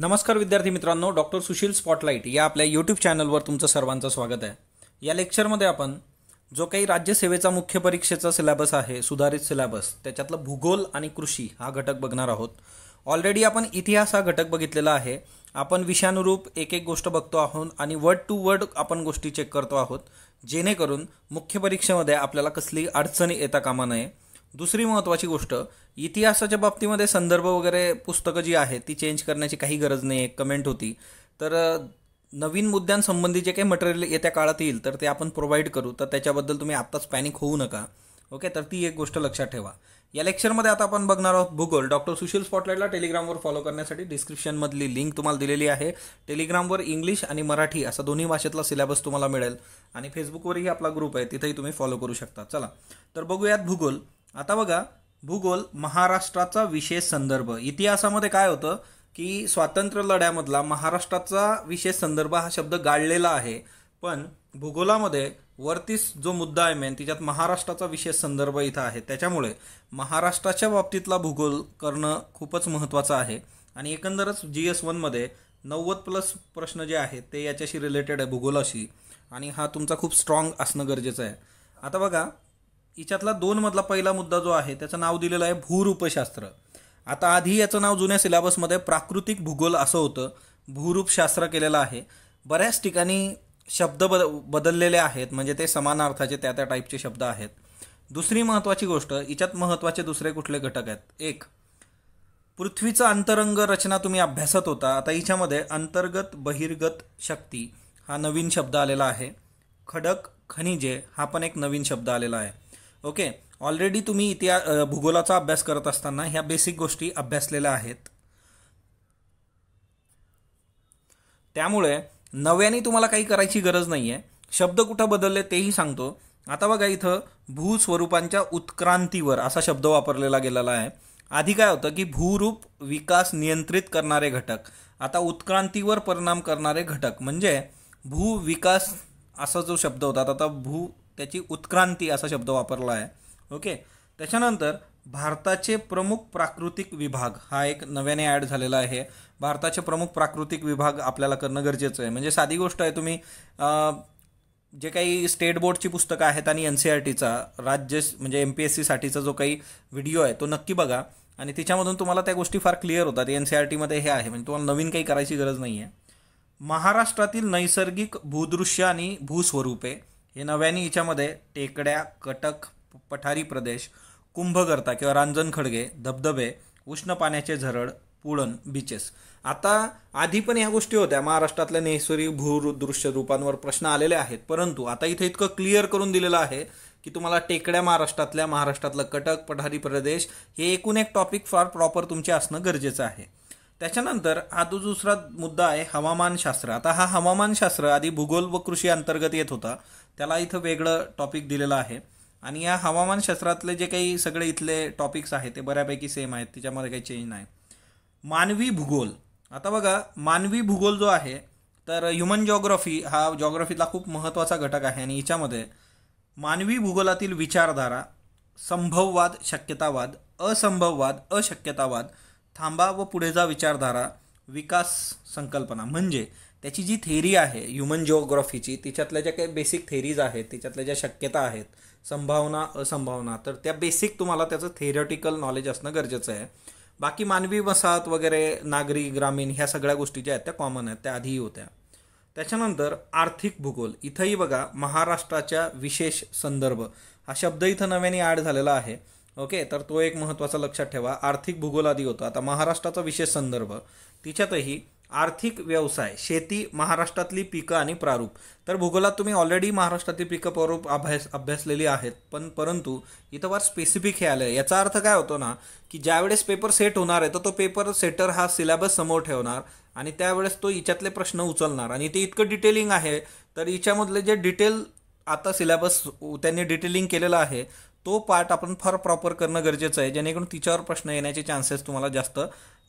नमस्कार विद्यार्थी मित्रांनो डॉक्टर सुशील स्पॉटलाईट या आपल्या यूट्यूब चॅनलवर तुमचं सर्वांचं स्वागत आहे या लेक्चरमध्ये आपण जो काही राज्यसेवेचा मुख्य परीक्षेचा सिलेबस आहे सुधारित सिलेबस त्याच्यातलं भूगोल आणि कृषी हा घटक बघणार आहोत ऑलरेडी आपण इतिहास हा घटक बघितलेला आहे आपण विषयानुरूप एक एक गोष्ट बघतो आहोत आणि वर्ड टू वर्ड आपण गोष्टी चेक करतो आहोत जेणेकरून मुख्य परीक्षेमध्ये आपल्याला कसली अडचणी येता कामा नये दुसरी महत्त्वाची गोष्ट इतिहासाच्या बाबतीमध्ये संदर्भ वगैरे पुस्तकं जी आहेत ती चेंज करण्याची काही गरज नाही आहे कमेंट होती तर नवीन मुद्द्यांसंबंधी जे काही मटेरियल येत्या काळात येईल तर ते आपण प्रोव्हाइड करू तर त्याच्याबद्दल तुम्ही आत्ताच पॅनिक होऊ नका ओके तर ती एक गोष्ट लक्षात ठेवा या लेक्चरमध्ये आता आपण बघणार आहोत भूगोल डॉक्टर सुशील स्पॉटलाईटला टेलिग्रामवर फॉलो करण्यासाठी डिस्क्रिप्शनमधली लिंक तुम्हाला दिलेली आहे टेलिग्रामवर इंग्लिश आणि मराठी असा दोन्ही भाषेतला सिलेबस तुम्हाला मिळेल आणि फेसबुकवरही आपला ग्रुप आहे तिथेही तुम्ही फॉलो करू शकता चला तर बघूयात भूगोल आता बघा भूगोल महाराष्ट्राचा विशेष संदर्भ इतिहासामध्ये काय होतं की स्वातंत्र्य लढ्यामधला महाराष्ट्राचा विशेष संदर्भ हा शब्द गाळलेला आहे पण भूगोलामध्ये वरतीस जो मुद्दा आहे मेन तिच्यात महाराष्ट्राचा विशेष संदर्भ इथं आहे त्याच्यामुळे महाराष्ट्राच्या बाबतीतला भूगोल करणं खूपच महत्त्वाचं आहे आणि एकंदरच जी एस वनमध्ये नव्वद प्लस प्रश्न जे आहेत ते याच्याशी रिलेटेड आहे भूगोलाशी आणि हा तुमचा खूप स्ट्रॉंग असणं गरजेचं आहे आता बघा हिच्यातला दोन मधला पहिला मुद्दा जो आहे त्याचं नाव दिलेलं आहे भूरूपशास्त्र आता आधी याचं नाव जुन्या सिलेबसमध्ये प्राकृतिक भूगोल असं होतं भूरूपशास्त्र केलेलं आहे बऱ्याच ठिकाणी शब्द बद बदललेले आहेत म्हणजे ते समानार्थाचे त्या त्या टाईपचे शब्द आहेत दुसरी महत्त्वाची गोष्ट याच्यात महत्त्वाचे दुसरे कुठले घटक आहेत एक पृथ्वीचं अंतरंग रचना तुम्ही अभ्यासत होता आता हिच्यामध्ये अंतर्गत बहिर्गत शक्ती हा नवीन शब्द आलेला आहे खडक खनिजे हा पण एक नवीन शब्द आलेला आहे ओके ऑलरेडी तुम्ही इतिहास भूगोलाचा अभ्यास करत असताना ह्या बेसिक गोष्टी अभ्यासलेल्या आहेत त्यामुळे नव्याने तुम्हाला काही करायची गरज नाही आहे शब्द कुठं बदलले तेही सांगतो आता बघा इथं भूस्वरूपांच्या उत्क्रांतीवर असा शब्द वापरलेला गेलेला आहे आधी काय होतं की भूरूप विकास नियंत्रित करणारे घटक आता उत्क्रांतीवर परिणाम करणारे घटक म्हणजे भूविकास असा जो शब्द होता आता भू त्याची उत्क्रांती असा शब्द वापरला आहे ओके त्याच्यानंतर भारताचे प्रमुख प्राकृतिक विभाग हा एक नव्याने ॲड झालेला आहे भारताचे प्रमुख प्राकृतिक विभाग आपल्याला करणं गरजेचं आहे म्हणजे साधी गोष्ट आहे तुम्ही जे काही स्टेट बोर्डची पुस्तकं आहेत आणि एन सी आर टीचा राज्य म्हणजे एम पी एस सीसाठीचा जो काही व्हिडिओ आहे तो नक्की बघा आणि तिच्यामधून तुम्हाला त्या गोष्टी फार क्लिअर होतात एन सी आर टीमध्ये e हे आहे म्हणजे तुम्हाला नवीन काही करायची गरज नाही आहे महाराष्ट्रातील नैसर्गिक भूदृश्य आणि भूस्वरूपे हे नव्याने हिच्यामध्ये टेकड्या कटक पठारी प्रदेश कुंभकर्ता किंवा रांजण खडगे धबधबे उष्ण पाण्याचे झरड पुळण बीचेस आता आधी पण ह्या गोष्टी होत्या महाराष्ट्रातल्या नैसर्गिक भूदृश्य रूपांवर प्रश्न आलेले आहेत परंतु आता इथे इतकं क्लिअर करून दिलेलं आहे की तुम्हाला टेकड्या महाराष्ट्रातल्या महाराष्ट्रातलं कटक पठारी प्रदेश हे एकूण एक टॉपिक फार प्रॉपर तुमचे असणं गरजेचं आहे त्याच्यानंतर हा तो दुसरा मुद्दा आहे हवामानशास्त्र आता हा हवामानशास्त्र आधी भूगोल व कृषी अंतर्गत येत होता त्याला इथं वेगळं टॉपिक दिलेलं आहे आणि या हवामानशास्त्रातले जे काही सगळे इथले टॉपिक्स आहेत ते बऱ्यापैकी सेम आहेत त्याच्यामध्ये काही चेंज नाही मानवी भूगोल आता बघा मानवी भूगोल जो आहे तर ह्युमन जॉग्रफी हा जॉग्रफीतला खूप महत्त्वाचा घटक आहे आणि याच्यामध्ये मानवी भूगोलातील विचारधारा संभववाद शक्यतावाद असंभववाद अशक्यतावाद थांबा व पुढे जा विचारधारा विकास संकल्पना म्हणजे त्याची जी थेरी आहे ह्युमन जिओग्राफीची तिच्यातल्या ज्या काही बेसिक थेरीज आहेत तिच्यातल्या ज्या शक्यता आहेत संभावना असंभावना तर त्या बेसिक तुम्हाला त्याचं थेरॉटिकल नॉलेज असणं गरजेचं आहे बाकी मानवी वसाहत वगैरे नागरी ग्रामीण ह्या सगळ्या गोष्टी ज्या आहेत त्या कॉमन आहेत त्या आधीही होत्या त्याच्यानंतर आर्थिक भूगोल इथंही बघा महाराष्ट्राच्या विशेष संदर्भ हा शब्द इथं नव्याने ॲड झालेला आहे ओके तर तो एक महत्त्वाचा लक्षात ठेवा आर्थिक भूगोल आधी होता आता महाराष्ट्राचा विशेष संदर्भ तिच्यातही आर्थिक व्यवसाय शेती महाराष्ट्रातली पिकं आणि प्रारूप तर भूगोलात तुम्ही ऑलरेडी महाराष्ट्रातली पिकं प्रारूप अभ्यास अभ्यासलेली आहेत पण परंतु इथं फार स्पेसिफिक हे आलं आहे याचा अर्थ काय होतो ना की ज्यावेळेस पेपर सेट होणार आहे तर तो पेपर सेटर हा सिलेबस समोर ठेवणार आणि त्यावेळेस तो हिच्यातले प्रश्न उचलणार आणि ते इतकं डिटेलिंग आहे तर हिच्यामधले जे डिटेल आता सिलेबस त्यांनी डिटेलिंग केलेला आहे तो पार्ट आपण फार प्रॉपर करणं गरजेचं आहे जेणेकरून तिच्यावर प्रश्न येण्याचे चान्सेस तुम्हाला जास्त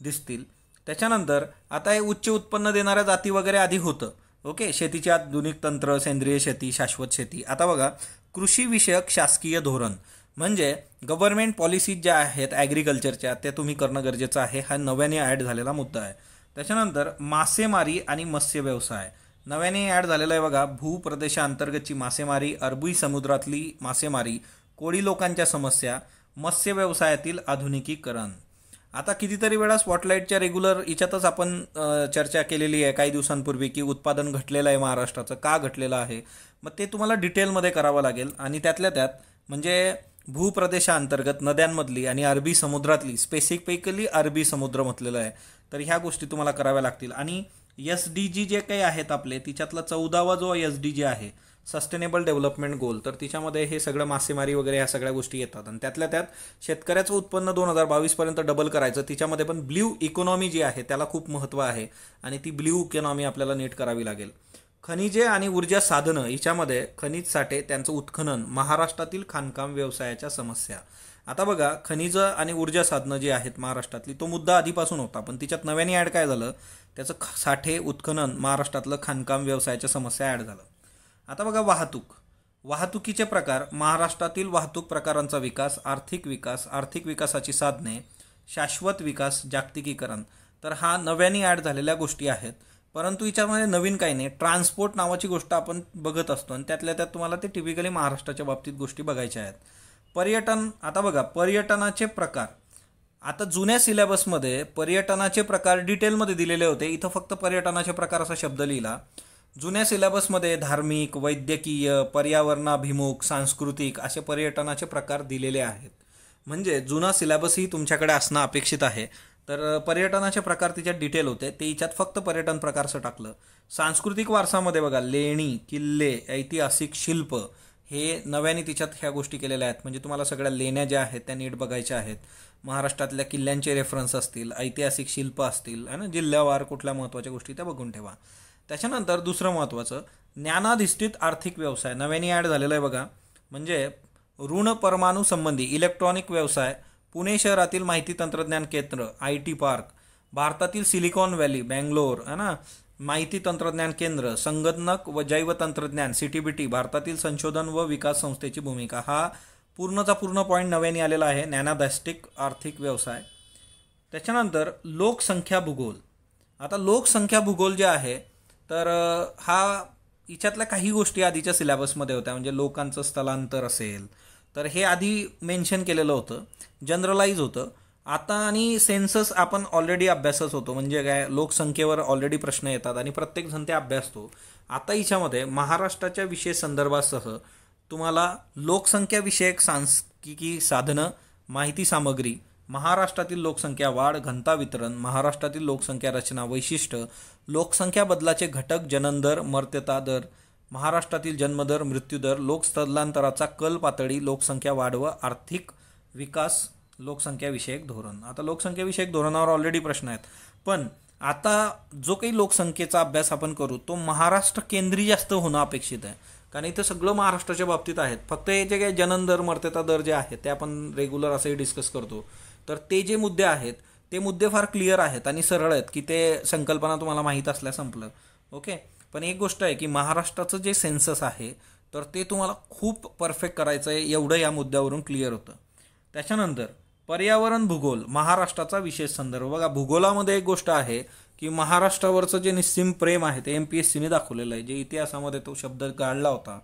दिसतील त्याच्यानंतर आता हे उच्च उत्पन्न देणाऱ्या जाती वगैरे आधी होतं ओके शेतीच्या आधुनिक तंत्र सेंद्रिय शेती शाश्वत शेती आता बघा कृषीविषयक शासकीय धोरण म्हणजे गव्हर्नमेंट पॉलिसीज ज्या आहेत ॲग्रिकल्चरच्या त्या तुम्ही करणं गरजेचं आहे हा नव्याने ॲड झालेला मुद्दा आहे त्याच्यानंतर मासेमारी आणि मत्स्य व्यवसाय नव्याने ॲड झालेला आहे बघा भूप्रदेशाअंतर्गतची मासेमारी अरबी समुद्रातली मासेमारी कोळी लोकांच्या समस्या मत्स्य व्यवसायातील आधुनिकीकरण आता कितीतरी वेळा स्पॉटलाईटच्या रेग्युलर याच्यातच आपण चर्चा केलेली आहे काही दिवसांपूर्वी की उत्पादन घटलेलं आहे महाराष्ट्राचं का घटलेलं आहे मग ते तुम्हाला डिटेलमध्ये करावं लागेल आणि त्यातल्या त्यात म्हणजे भूप्रदेशाअंतर्गत नद्यांमधली आणि अरबी समुद्रातली स्पेसिफिकली अरबी समुद्र म्हटलेलं आहे तर ह्या गोष्टी तुम्हाला कराव्या लागतील आणि एस डी जी जे काही आहेत आपले तिच्यातला चौदावा जो एस डी जी आहे सस्टेनेबल डेव्हलपमेंट गोल तर तिच्यामध्ये हे सगळं मासेमारी वगैरे ह्या सगळ्या गोष्टी येतात आणि त्यातल्या त्यात शेतकऱ्याचं उत्पन्न दोन हजार बावीसपर्यंत डबल करायचं तिच्यामध्ये पण ब्ल्यू इकॉनॉमी जी आहे त्याला खूप महत्त्व आहे आणि ती ब्ल्यू इकॉनॉमी आपल्याला नीट करावी लागेल खनिजे आणि ऊर्जा साधनं हिच्यामध्ये खनिज साठे त्यांचं उत्खनन महाराष्ट्रातील खाणकाम व्यवसायाच्या समस्या आता बघा खनिजं आणि ऊर्जा साधनं जी आहेत महाराष्ट्रातली तो मुद्दा आधीपासून होता पण तिच्यात नव्याने ॲड काय झालं त्याचं साठे उत्खनन महाराष्ट्रातलं खाणकाम व्यवसायाच्या समस्या ॲड झालं आता बघा वाहतूक वाहतुकीचे प्रकार महाराष्ट्रातील वाहतूक प्रकारांचा विकास आर्थिक विकास आर्थिक विकासाची साधने शाश्वत विकास जागतिकीकरण तर हा नव्याने ॲड झालेल्या गोष्टी आहेत परंतु याच्यामध्ये नवीन काही नाही ट्रान्सपोर्ट नावाची गोष्ट आपण बघत असतो आणि त्यातल्या त्यात तुम्हाला ते टिपिकली महाराष्ट्राच्या बाबतीत गोष्टी बघायच्या आहेत पर्यटन आता बघा पर्यटनाचे प्रकार आता जुन्या सिलेबसमध्ये पर्यटनाचे प्रकार डिटेलमध्ये दिलेले होते इथं फक्त पर्यटनाचे प्रकार असा शब्द लिहिला जुन्या सिलेबसमध्ये धार्मिक वैद्यकीय पर्यावरणाभिमुख सांस्कृतिक असे पर्यटनाचे प्रकार दिलेले आहेत म्हणजे जुना सिलेबसही तुमच्याकडे असणं अपेक्षित आहे तर पर्यटनाचे प्रकार तिच्यात डिटेल होते ते हिच्यात फक्त पर्यटन प्रकारचं टाकलं सांस्कृतिक वारसामध्ये बघा लेणी किल्ले ऐतिहासिक शिल्प हे नव्याने तिच्यात ह्या गोष्टी केलेल्या आहेत म्हणजे तुम्हाला सगळ्या लेण्या ज्या आहेत त्या नीट बघायच्या आहेत महाराष्ट्रातल्या किल्ल्यांचे रेफरन्स असतील ऐतिहासिक शिल्प असतील है ना जिल्ह्यावार कुठल्या महत्त्वाच्या गोष्टी त्या बघून ठेवा त्याच्यानंतर दुसरं महत्त्वाचं ज्ञानाधिष्ठित आर्थिक व्यवसाय नव्याने ॲड झालेला आहे बघा म्हणजे ऋण परमाणू संबंधी इलेक्ट्रॉनिक व्यवसाय पुणे शहरातील माहिती तंत्रज्ञान केंद्र आय टी पार्क भारतातील सिलिकॉन व्हॅली बँगलोर है ना माहिती तंत्रज्ञान केंद्र संगणक व जैव तंत्रज्ञान टी भारतातील संशोधन व विकास संस्थेची भूमिका हा पूर्णचा पूर्ण पॉईंट नव्याने आलेला आहे ज्ञानाधिष्ठिक आर्थिक व्यवसाय त्याच्यानंतर लोकसंख्या भूगोल आता लोकसंख्या भूगोल जे आहे तर हा हिच्यातल्या काही गोष्टी आधीच्या सिलेबसमध्ये होत्या म्हणजे लोकांचं स्थलांतर असेल तर हे आधी मेन्शन केलेलं होतं जनरलाइज होतं आता आणि सेन्सस आपण ऑलरेडी अभ्यासच होतो म्हणजे काय लोकसंख्येवर ऑलरेडी प्रश्न येतात आणि प्रत्येकजण ते अभ्यासतो आता हिच्यामध्ये महाराष्ट्राच्या विषय संदर्भासह तुम्हाला लोकसंख्याविषयक सांस्कृतिकी साधनं माहिती सामग्री महाराष्ट्रातील लोकसंख्या वाढ घनता वितरण महाराष्ट्रातील लोकसंख्या रचना वैशिष्ट्य लोकसंख्या बदलाचे घटक जनंदर मर्त्यता दर महाराष्ट्रातील जन्मदर मृत्यूदर लोकस्थलांतराचा कल पातळी लोकसंख्या वाढ व आर्थिक विकास लोकसंख्याविषयक धोरण आता लोकसंख्याविषयक धोरणावर ऑलरेडी प्रश्न आहेत पण आता जो काही लोकसंख्येचा अभ्यास आपण करू तो महाराष्ट्र केंद्रीय जास्त होणं अपेक्षित आहे कारण इथं सगळं महाराष्ट्राच्या बाबतीत आहेत फक्त हे जे काही जनन दर मर्त्यता दर जे आहेत ते आपण रेग्युलर असंही डिस्कस करतो तर ते जे मुद्दे आहेत ते मुद्दे फार क्लिअर आहेत आणि सरळ आहेत की ते संकल्पना तुम्हाला माहीत असल्या संपलं ओके पण एक गोष्ट आहे की महाराष्ट्राचं जे सेन्सस आहे तर ते तुम्हाला खूप परफेक्ट करायचं आहे एवढं या मुद्द्यावरून क्लिअर होतं त्याच्यानंतर पर्यावरण भूगोल महाराष्ट्राचा विशेष संदर्भ बघा भूगोलामध्ये एक गोष्ट आहे की महाराष्ट्रावरचं जे निस्सिम प्रेम आहे ते एम पी एस सीने दाखवलेलं आहे जे इतिहासामध्ये तो शब्द काढला होता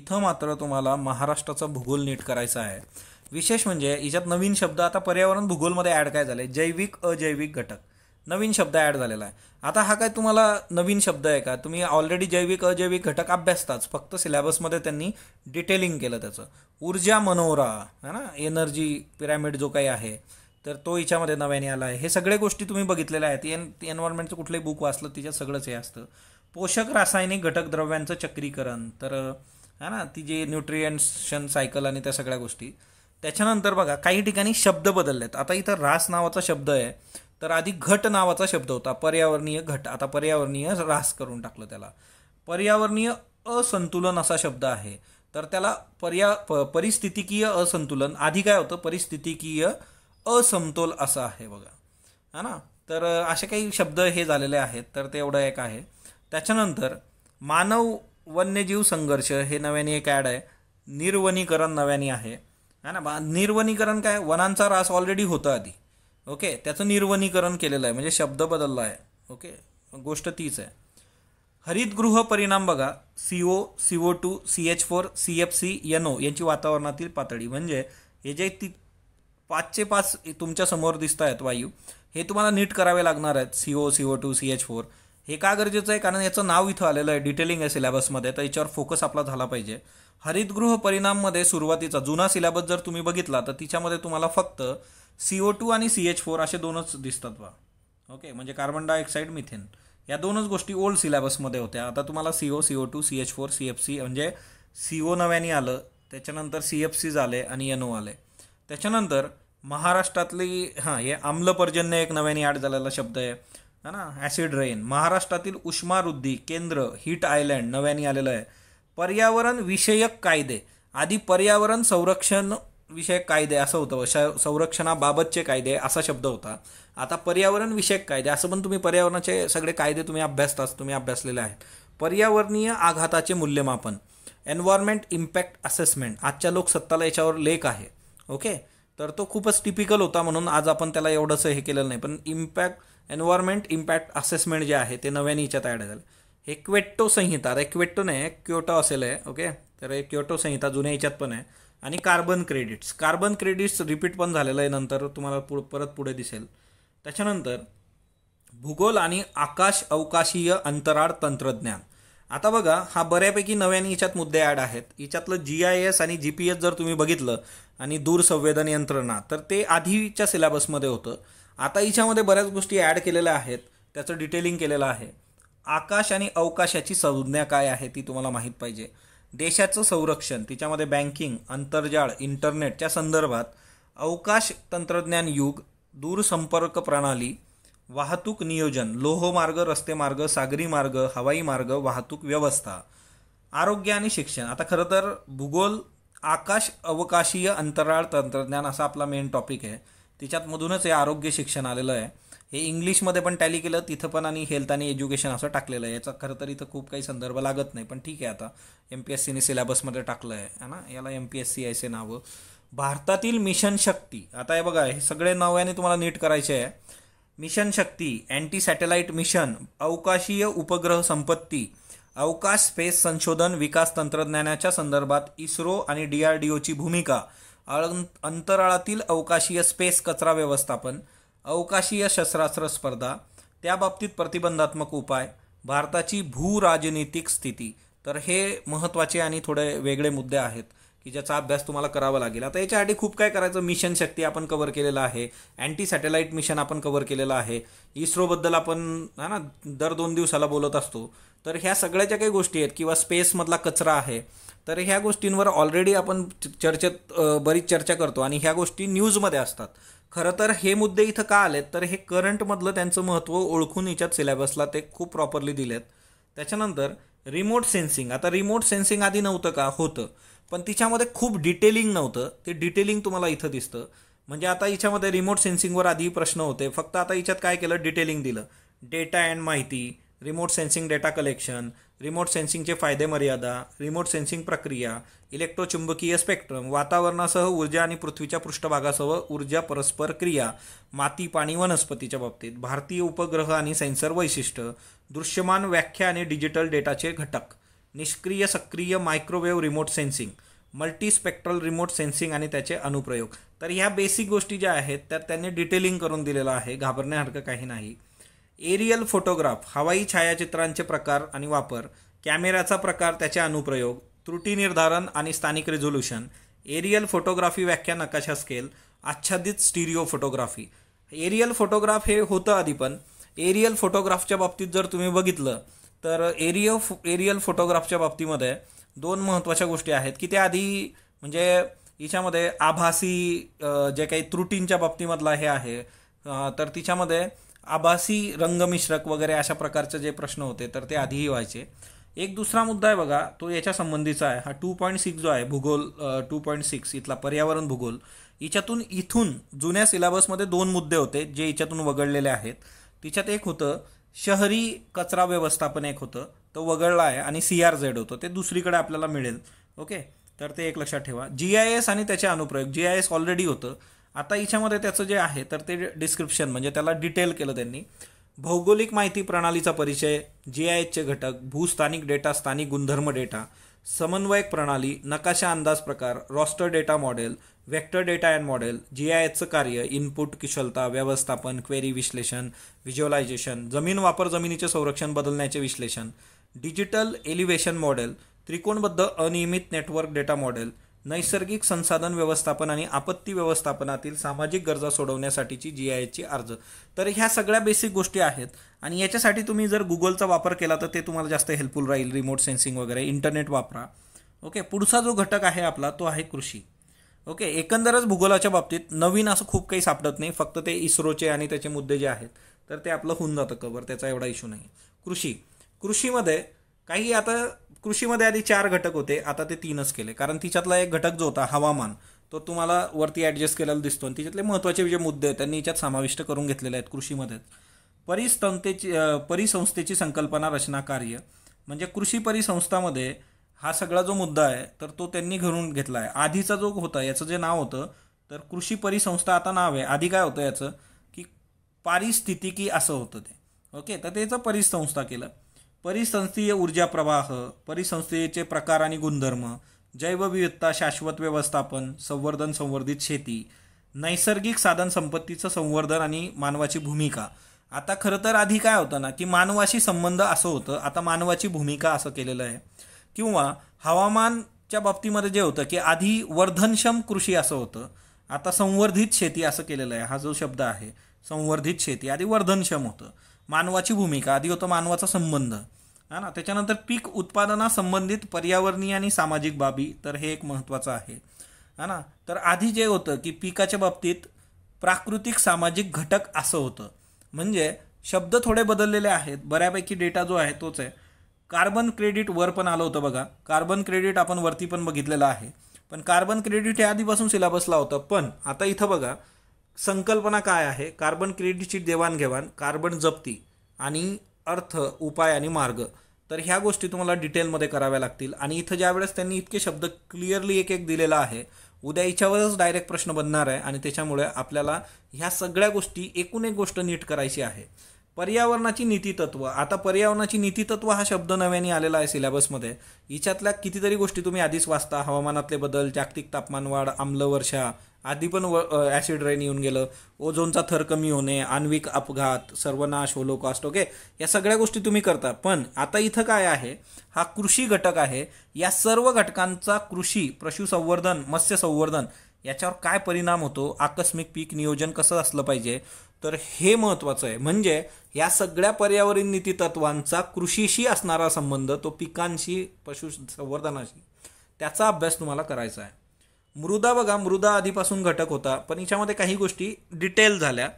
इथं मात्र तुम्हाला महाराष्ट्राचा भूगोल नीट करायचा आहे विशेष म्हणजे याच्यात नवीन शब्द आता पर्यावरण भूगोलमध्ये ॲड काय झाले जैविक अजैविक घटक नवीन शब्द ॲड झालेला आहे आता हा काय तुम्हाला नवीन शब्द आहे का तुम्ही ऑलरेडी जैविक अजैविक घटक अभ्यासताच फक्त सिलेबसमध्ये त्यांनी डिटेलिंग केलं त्याचं ऊर्जा मनोरा है ना एनर्जी पिरामिड जो काही आहे तर तो हिच्यामध्ये नव्याने आला आहे हे सगळे गोष्टी तुम्ही बघितलेल्या आहेत एन एन्व्हायरमेंटचं कुठलंही बुक वाचलं तिच्यात सगळंच हे असतं पोषक रासायनिक घटक द्रव्यांचं चक्रीकरण तर है ना ती जे न्यूट्रिएन्शन सायकल आणि त्या सगळ्या गोष्टी त्याच्यानंतर बघा काही ठिकाणी शब्द बदलले आहेत आता इथं रास नावाचा शब्द आहे तर आधी घट नावाचा शब्द होता पर्यावरणीय घट आता पर्यावरणीय रास करून टाकलं त्याला पर्यावरणीय असंतुलन असा शब्द आहे तर त्याला पर्या प परिस्थितिकीय असंतुलन आधी काय होतं परिस्थितिकीय असमतोल असं आहे बघा हा ना तर असे काही शब्द हे झालेले आहेत तर ते एवढं एक आहे त्याच्यानंतर मानव वन्यजीव संघर्ष हे नव्याने एक ॲड आहे निर्वनीकरण नव्याने आहे है ना बा निर्वनीकरण काय वनांचा रास ऑलरेडी होता आधी ओके त्याचं निर्वनीकरण केलेलं आहे म्हणजे शब्द बदलला आहे ओके गोष्ट तीच आहे हरितगृह परिणाम बघा C O C O two C H four C F C N O यांची वातावरणातील पातळी म्हणजे हे जे ती पाचचे पाच तुमच्या समोर दिसत आहेत वायू हे तुम्हाला नीट करावे लागणार आहेत C O C O two C H four हे का गरजेचं आहे कारण याचं नाव इथं आलेलं आहे डिटेलिंग आहे सिलेबसमध्ये तर याच्यावर फोकस आपला झाला पाहिजे हरितगृह परिणाममध्ये सुरुवातीचा जुना सिलेबस जर तुम्ही बघितला तर तिच्यामध्ये तुम्हाला फक्त सी ओ टू आणि सी एच फोर असे दोनच दिसतात बा ओके म्हणजे कार्बन डायऑक्साईड मिथेन या दोनच गोष्टी ओल्ड सिलेबसमध्ये होत्या आता तुम्हाला C O C O two C H four C F C म्हणजे सी ओ नव्याने आलं त्याच्यानंतर सी एफ सी झाले आणि एन ओ आले त्याच्यानंतर महाराष्ट्रातली हां हे पर्जन्य एक नव्याने ॲड झालेला शब्द आहे है ना ॲसिड रेन महाराष्ट्रातील उष्मावृद्धी केंद्र हिट आयलँड नव्याने आलेलं आहे पर्यावरण विषयक कायदे आधी पर्यावरण संरक्षण विषयक कायदे असं होतं संरक्षणाबाबतचे कायदे असा शब्द होता आता पर्यावरण विषयक कायदे असं पण तुम्ही पर्यावरणाचे सगळे कायदे तुम्ही अभ्यासताच तुम्ही अभ्यासलेले आहेत पर्यावरणीय आघाताचे मूल्यमापन एन्व्हायरमेंट इम्पॅक्ट असेसमेंट आजच्या लोकसत्ताला याच्यावर लेख आहे ओके तर तो खूपच टिपिकल होता म्हणून आज आपण त्याला एवढंसं हे केलेलं नाही पण इम्पॅक्ट एन्व्हायरमेंट इम्पॅक्ट असेसमेंट जे आहे ते नव्याने याच्यात ॲड झालं क्वेट्टो संहिता रेक्वेट्टो नाही क्योटो असेल आहे ओके तर क्युटो संहिता जुन्या याच्यात पण आहे आणि carbon credits carbon credits repeat पण झालेलं आहे नंतर तुम्हाला पु परत पुढे दिसेल त्याच्यानंतर भूगोल आणि आकाश अवकाशीय अंतराळ तंत्रज्ञान आता बघा हा बऱ्यापैकी नव्याने याच्यात मुद्दे ॲड आहेत याच्यातलं जी आय एस आणि जी पी एस जर तुम्ही बघितलं आणि दूरसंवेदन यंत्रणा तर ते आधीच्या सिलेबसमध्ये होतं आता याच्यामध्ये बऱ्याच गोष्टी ॲड केलेल्या आहेत त्याचं डिटेलिंग केलेलं आहे आकाश आणि अवकाशाची संज्ञा काय आहे ती तुम्हाला माहीत पाहिजे देशाचं संरक्षण तिच्यामध्ये बँकिंग आंतरजाळ इंटरनेटच्या संदर्भात अवकाश तंत्रज्ञान युग दूरसंपर्क प्रणाली वाहतूक नियोजन लोहमार्ग रस्ते मार्ग सागरी मार्ग हवाई मार्ग वाहतूक व्यवस्था आरोग्य आणि शिक्षण आता खरं तर भूगोल आकाश अवकाशीय अंतराळ तंत्रज्ञान असा आपला मेन टॉपिक आहे तिच्यातमधूनच हे आरोग्य शिक्षण आलेलं आहे हे इंग्लिशमध्ये पण टॅली केलं तिथं पण आणि हेल्थ आणि एज्युकेशन असं टाकलेलं आहे याचा खरं तर इथं खूप काही संदर्भ लागत नाही पण ठीक आहे आता एम पी एस सीने सिलेबसमध्ये टाकलं आहे है ना याला एम पी एस सी नावं भारतातील मिशन शक्ती आता हे बघा हे सगळे नव्याने तुम्हाला नीट करायचे आहे mission Shakti anti satellite mission अवकाशीय उपग्रह संपत्ती अवकाश स्पेस संशोधन विकास तंत्रज्ञानाच्या संदर्भात इस्रो आणि डी आर डी भूमिका अंतराळातील अवकाशीय स्पेस कचरा व्यवस्थापन अवकाशीय शस्त्रास्त्र स्पर्धा त्याबाबतीत प्रतिबंधात्मक उपाय भारताची भूराजनीतिक स्थिती तर हे महत्त्वाचे आणि थोडे वेगळे मुद्दे आहेत की ज्याचा अभ्यास तुम्हाला करावा लागेल आता याच्यासाठी खूप काय करायचं मिशन शक्ती आपण कव्हर केलेलं आहे अँटी सॅटेलाईट मिशन आपण कव्हर केलेलं आहे इस्रोबद्दल आपण हा ना दर दोन दिवसाला बोलत असतो तर ह्या सगळ्या ज्या काही गोष्टी आहेत किंवा स्पेसमधला कचरा आहे तर ह्या गोष्टींवर ऑलरेडी आपण चर्चेत बरीच चर्चा करतो आणि ह्या गोष्टी न्यूजमध्ये असतात खरं तर हे मुद्दे इथं का आलेत तर हे करंटमधलं त्यांचं महत्त्व ओळखून याच्यात सिलेबसला ते खूप प्रॉपरली दिलेत त्याच्यानंतर रिमोट सेन्सिंग आता रिमोट सेन्सिंग आधी नव्हतं का होतं पण तिच्यामध्ये खूप डिटेलिंग नव्हतं ते डिटेलिंग तुम्हाला इथं दिसतं म्हणजे आता याच्यामध्ये रिमोट सेन्सिंगवर आधी प्रश्न होते फक्त आता याच्यात काय केलं डिटेलिंग दिलं डेटा अँड माहिती remote sensing data collection remote सेन्सिंगचे फायदे मर्यादा रिमोट सेन्सिंग प्रक्रिया इलेक्ट्रोचुंबकीय स्पेक्ट्रम वातावरणासह ऊर्जा आणि पृथ्वीच्या पृष्ठभागासह ऊर्जा परस्पर क्रिया माती पाणी वनस्पतीच्या बाबतीत भारतीय उपग्रह आणि सेन्सर वैशिष्ट्य दृश्यमान व्याख्या आणि डिजिटल डेटाचे घटक निष्क्रिय सक्रिय microwave remote sensing multispectral remote sensing आणि त्याचे अनुप्रयोग तर ह्या बेसिक गोष्टी ज्या आहेत त्या त्यांनी डिटेलिंग करून दिलेलं आहे घाबरण्यासारखं काही नाही एरियल फोटोग्राफ हवाई छायाचित्रांचे प्रकार आणि वापर कॅमेऱ्याचा प्रकार त्याचे अनुप्रयोग त्रुटी निर्धारण आणि स्थानिक रेझोल्युशन एरियल फोटोग्राफी व्याख्या नकाशा स्केल आच्छादित स्टिरिओ फोटोग्राफी एरियल फोटोग्राफ हे होतं आधी पण एरियल फोटोग्राफच्या बाबतीत जर तुम्ही बघितलं तर एरियो फो एरियल फोटोग्राफच्या बाबतीमध्ये दोन महत्त्वाच्या गोष्टी आहेत की त्या आधी म्हणजे हिच्यामध्ये आभासी जे काही त्रुटींच्या बाबतीमधला हे आहे तर तिच्यामध्ये आभासी रंगमिश्रक वगैरे अशा प्रकारचे जे प्रश्न होते तर ते आधीही व्हायचे एक दुसरा मुद्दा आहे बघा तो याच्या संबंधीचा आहे हा टू पॉईंट सिक्स जो आहे भूगोल टू पॉईंट सिक्स इथला पर्यावरण भूगोल याच्यातून इथून जुन्या सिलेबसमध्ये दोन मुद्दे होते जे याच्यातून वगळलेले आहेत तिच्यात एक होतं शहरी कचरा व्यवस्थापन एक होतं तो वगळला आहे आणि सी आर झेड होतं ते दुसरीकडे आपल्याला मिळेल ओके तर ते एक लक्षात ठेवा जी आय एस आणि त्याचे अनुप्रयोग जी आय एस ऑलरेडी होतं आता याच्यामध्ये त्याचं जे आहे तर ते डिस्क्रिप्शन म्हणजे त्याला डिटेल केलं त्यांनी भौगोलिक माहिती प्रणालीचा परिचय जी आय एचचे घटक भूस्थानिक डेटा स्थानिक गुणधर्म डेटा समन्वयक प्रणाली नकाशा अंदाज प्रकार raster data model vector data and model G I एचचं कार्य इनपुट कुशलता व्यवस्थापन क्वेरी विश्लेषण व्हिज्युअलायझेशन जमीन वापर जमिनीचे संरक्षण बदलण्याचे विश्लेषण डिजिटल एलिव्हेशन मॉडेल त्रिकोणबद्ध अनियमित नेटवर्क डेटा मॉडेल नैसर्गिक संसाधन व्यवस्थापन आणि आपत्ती व्यवस्थापनातील सामाजिक गरजा सोडवण्यासाठीची जी आय एची अर्ज तर ह्या सगळ्या बेसिक गोष्टी आहेत आणि याच्यासाठी तुम्ही जर गुगलचा वापर केला तर ते तुम्हाला जास्त हेल्पफुल राहील रिमोट सेन्सिंग वगैरे इंटरनेट वापरा ओके पुढचा जो घटक आहे आपला तो आहे कृषी ओके एकंदरच भूगोलाच्या बाबतीत नवीन असं खूप काही सापडत नाही फक्त ते इस्रोचे आणि त्याचे मुद्दे जे आहेत तर ते आपलं होऊन जातं कवर त्याचा एवढा इशू नाही कृषी कृषीमध्ये काही आता कृषीमध्ये आधी चार घटक होते आता ते तीनच केले कारण तिच्यातला एक घटक जो होता हवामान तो तुम्हाला वरती ॲडजस्ट केलेला दिसतो आणि तिच्यातले महत्त्वाचे जे मुद्दे आहेत त्यांनी याच्यात समाविष्ट करून घेतलेले आहेत कृषीमध्ये परिसंस्थेची परिसंस्थेची संकल्पना रचना कार्य म्हणजे कृषी परिसंस्थामध्ये हा सगळा जो मुद्दा आहे तर तो त्यांनी घडून घेतला आहे आधीचा जो होता याचं जे नाव होतं तर कृषी परिसंस्था आता नाव आहे आधी काय होतं याचं की पारिस्थितिकी असं होतं ते ओके तर त्याचं परिसंस्था केलं परिसंस्थीय ऊर्जा प्रवाह परिसंस्थेचे प्रकार आणि गुणधर्म जैवविविधता शाश्वत व्यवस्थापन संवर्धन संवर्धित शेती नैसर्गिक साधन संपत्तीचं संवर्धन आणि मानवाची भूमिका आता खरं तर आधी काय होतं ना की मानवाशी संबंध असं होतं आता मानवाची भूमिका असं केलेलं आहे किंवा हवामानच्या बाबतीमध्ये जे होतं की आधी वर्धनक्षम कृषी असं होतं आता संवर्धित शेती असं केलेलं आहे हा जो शब्द आहे संवर्धित शेती आधी वर्धनक्षम होतं मानवाची भूमिका आधी होतं मानवाचा संबंध हा ना त्याच्यानंतर पीक उत्पादनासंबंधित पर्यावरणीय आणि सामाजिक बाबी तर हे एक महत्त्वाचं आहे हा ना तर आधी जे होतं की पिकाच्या बाबतीत प्राकृतिक सामाजिक घटक असं होतं म्हणजे शब्द थोडे बदललेले आहेत बऱ्यापैकी डेटा जो आहे तोच आहे कार्बन क्रेडिट वर पण आलं होतं बघा कार्बन क्रेडिट आपण वरती पण बघितलेलं आहे पण कार्बन क्रेडिट हे आधीपासून सिलेबसला होतं पण आता इथं बघा संकल्पना काय आहे कार्बन क्रेडिटची देवाणघेवाण कार्बन जप्ती आणि अर्थ उपाय आणि मार्ग तर ह्या गोष्टी तुम्हाला डिटेलमध्ये कराव्या लागतील आणि इथं ज्या वेळेस त्यांनी इतके शब्द क्लिअरली एक एक दिलेला आहे उद्या याच्यावरच डायरेक्ट प्रश्न बनणार आहे आणि त्याच्यामुळे आपल्याला ह्या सगळ्या गोष्टी एकूण एक गोष्ट नीट करायची आहे पर्यावरणाची नीतीतत्व आता पर्यावरणाची नीतीतत्व हा शब्द नव्याने आलेला आहे सिलेबसमध्ये हिच्यातल्या कितीतरी गोष्टी तुम्ही आधीच वाचता हवामानातले बदल जागतिक तापमानवाढ आम्लवर्षा आधी पण ॲसिड रेन येऊन गेलं ओझोनचा थर कमी होणे आण्विक अपघात सर्वनाश होलोकॉस्ट ओके या सगळ्या गोष्टी तुम्ही करता पण आता इथं काय आहे हा कृषी घटक आहे या सर्व घटकांचा कृषी पशुसंवर्धन मत्स्य संवर्धन याच्यावर काय परिणाम होतो आकस्मिक पीक नियोजन कसं असलं पाहिजे तर हे महत्त्वाचं आहे म्हणजे या सगळ्या पर्यावरण नीती तत्वांचा कृषीशी असणारा संबंध तो पिकांशी पशुसंवर्धनाशी त्याचा अभ्यास तुम्हाला करायचा आहे मृदा बघा मृदा आधीपासून घटक होता पण याच्यामध्ये काही गोष्टी डिटेल झाल्या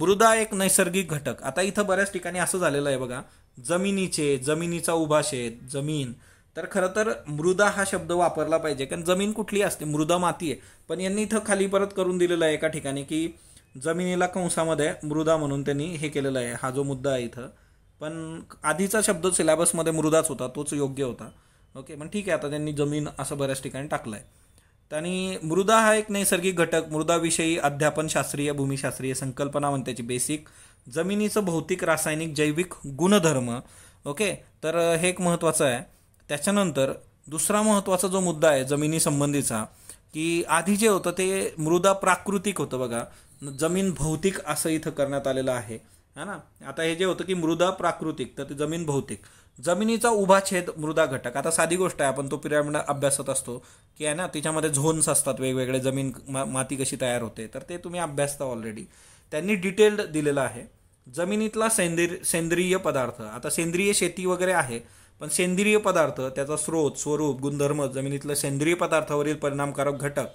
मृदा एक नैसर्गिक घटक आता इथं बऱ्याच ठिकाणी असं झालेलं आहे बघा जमिनीचे जमिनीचा उभा शेत जमीन तर खरं तर मृदा हा शब्द वापरला पाहिजे कारण जमीन कुठली असते मृदा माती आहे पण यांनी इथं खाली परत करून दिलेलं आहे एका ठिकाणी की जमिनीला कंसामध्ये मृदा म्हणून त्यांनी हे केलेलं आहे हा जो मुद्दा आहे इथं पण आधीचा शब्द सिलॅबसमध्ये मृदाच होता तोच योग्य होता ओके पण ठीक आहे आता त्यांनी जमीन असं बऱ्याच ठिकाणी टाकलं आहे आणि मृदा हा एक नैसर्गिक घटक मृदाविषयी शास्त्रीय भूमिशास्त्रीय संकल्पना म्हणून त्याची बेसिक जमिनीचं भौतिक रासायनिक जैविक गुणधर्म ओके तर हे एक महत्त्वाचं आहे त्याच्यानंतर दुसरा महत्त्वाचा जो मुद्दा आहे जमिनीसंबंधीचा की आधी जे होतं ते मृदा प्राकृतिक होतं बघा जमीन भौतिक असं इथं करण्यात आलेलं आहे है ना आता हे जे होतं की मृदा प्राकृतिक तर ते जमीन भौतिक जमिनीचा उभा छेद मृदा घटक आता साधी गोष्ट आहे आपण तो पिरामिड अभ्यासत असतो की आहे ना तिच्यामध्ये झोन्स असतात वेगवेगळे जमीन माती कशी तयार होते तर ते तुम्ही अभ्यासता ऑलरेडी त्यांनी डिटेल्ड दिलेलं आहे जमिनीतला सेंद्रिय सेंद्रिय पदार्थ आता सेंद्रिय शेती वगैरे आहे पण सेंद्रिय पदार्थ त्याचा स्रोत स्वरूप गुणधर्म जमिनीतलं सेंद्रिय पदार्थावरील परिणामकारक घटक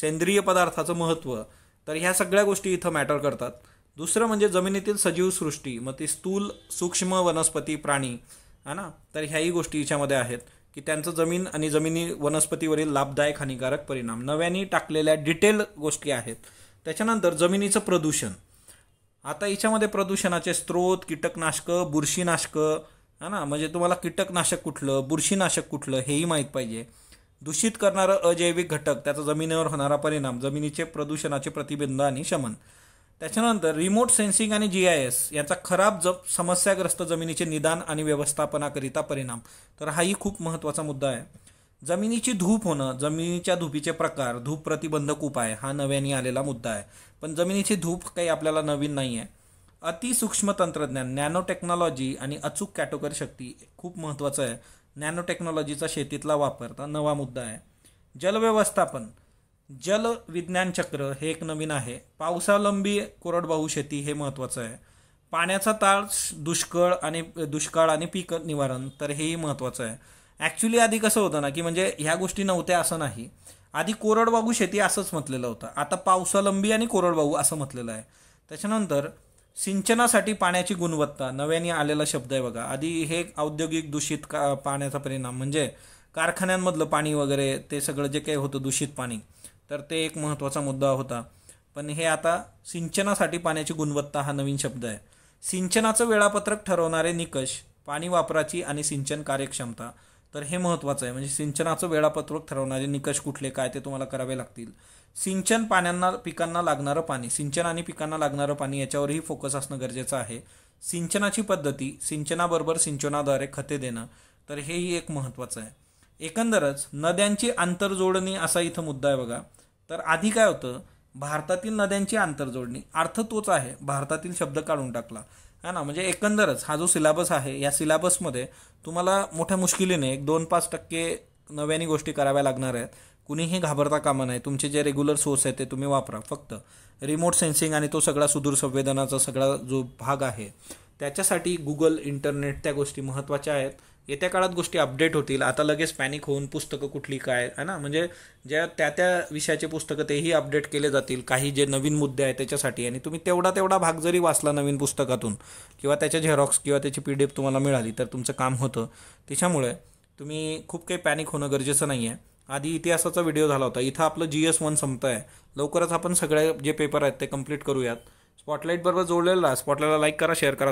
सेंद्रिय पदार्थाचं महत्त्व तर ह्या सगळ्या गोष्टी इथं मॅटर करतात दुसरं म्हणजे जमिनीतील सजीवसृष्टी मग ती स्थूल सूक्ष्म वनस्पती प्राणी है ना तर ह्याही गोष्टी याच्यामध्ये आहेत की त्यांचं जमीन आणि जमिनी वनस्पतीवरील लाभदायक हानिकारक परिणाम नव्याने टाकलेल्या डिटेल गोष्टी आहेत त्याच्यानंतर जमिनीचं प्रदूषण आता याच्यामध्ये प्रदूषणाचे स्रोत कीटकनाशकं बुरशीनाशकं है ना म्हणजे तुम्हाला कीटकनाशक कुठलं बुरशीनाशक कुठलं हेही माहीत पाहिजे दूषित करणारं अजैविक घटक त्याचा जमिनीवर होणारा परिणाम जमिनीचे प्रदूषणाचे प्रतिबिंब आणि शमन त्याच्यानंतर रिमोट सेन्सिंग आणि जी आय एस याचा खराब ज समस्याग्रस्त जमिनीचे निदान आणि व्यवस्थापनाकरिता परिणाम तर हाही खूप महत्त्वाचा मुद्दा आहे जमिनीची धूप होणं जमिनीच्या धुपीचे प्रकार धूप प्रतिबंधक उपाय हा नव्याने आलेला मुद्दा आहे पण जमिनीची धूप काही आपल्याला नवीन नाही आहे अतिसूक्ष्म तंत्रज्ञान नॅनो टेक्नॉलॉजी आणि अचूक कॅटोकर शक्ती खूप महत्त्वाचं आहे नॅनो टेक्नॉलॉजीचा शेतीतला वापर हा नवा मुद्दा आहे जलव्यवस्थापन जल विज्ञान चक्र हे एक नवीन आहे पावसालंबी कोरडवाहू शेती हे महत्त्वाचं आहे पाण्याचा ताळ दुष्काळ आणि दुष्काळ आणि पीक निवारण तर हेही महत्त्वाचं आहे ॲक्च्युली आधी कसं होतं ना की म्हणजे ह्या गोष्टी नव्हत्या असं नाही आधी कोरडवाहू शेती असंच म्हटलेलं होतं आता पावसालंबी आणि कोरडवाहू असं म्हटलेलं आहे त्याच्यानंतर सिंचनासाठी पाण्याची गुणवत्ता नव्याने आलेला शब्द आहे बघा आधी हे औद्योगिक दूषित का पाण्याचा परिणाम म्हणजे कारखान्यांमधलं पाणी वगैरे ते सगळं जे काही होतं दूषित पाणी तर ते एक महत्त्वाचा मुद्दा होता पण हे आता सिंचनासाठी पाण्याची गुणवत्ता हा नवीन शब्द आहे सिंचनाचं वेळापत्रक ठरवणारे निकष पाणी वापराची आणि सिंचन कार्यक्षमता तर हे महत्त्वाचं आहे म्हणजे सिंचनाचं वेळापत्रक ठरवणारे निकष कुठले काय ते तुम्हाला करावे लागतील सिंचन पाण्यांना पिकांना लागणारं पाणी सिंचन आणि पिकांना लागणारं पाणी याच्यावरही फोकस असणं गरजेचं आहे सिंचनाची पद्धती सिंचनाबरोबर सिंचनाद्वारे खते देणं तर हेही एक महत्त्वाचं आहे एकंदरच नद्यांची आंतरजोडणी असा इथं मुद्दा आहे बघा तर आधी काय होतं भारतातील नद्यांची आंतरजोडणी अर्थ तोच आहे भारतातील शब्द काढून टाकला है ना म्हणजे एकंदरच हा जो सिलेबस आहे या सिलेबसमध्ये तुम्हाला मोठ्या मुश्किलीने एक दोन पाच टक्के नव्याने गोष्टी कराव्या लागणार आहेत कुणीही घाबरता कामा नाही तुमचे जे रेग्युलर सोर्स आहेत ते तुम्ही वापरा फक्त रिमोट सेन्सिंग आणि तो सगळा सुदूर संवेदनाचा सगळा जो भाग आहे त्याच्यासाठी गुगल इंटरनेट त्या गोष्टी महत्त्वाच्या आहेत येत्या काळात गोष्टी अपडेट होतील आता लगेच पॅनिक होऊन पुस्तकं कुठली काय है ना म्हणजे ज्या त्या त्या विषयाचे पुस्तकं तेही अपडेट केले जातील काही जे नवीन मुद्दे आहेत त्याच्यासाठी आणि तुम्ही तेवढा तेवढा भाग जरी वाचला नवीन पुस्तकातून किंवा त्याच्या झेरॉक्स किंवा त्याची पी डी एफ तुम्हाला मिळाली तर तुमचं काम होतं त्याच्यामुळे तुम्ही खूप काही पॅनिक होणं गरजेचं नाही आहे आधी इतिहासाचा व्हिडिओ झाला होता इथं आपलं जी एस वन संपतं आहे लवकरच आपण सगळे जे पेपर आहेत ते कम्प्लीट करूयात स्पॉटलाईटबरोबर जोडलेला स्पॉटलाईटला लाईक करा शेअर करा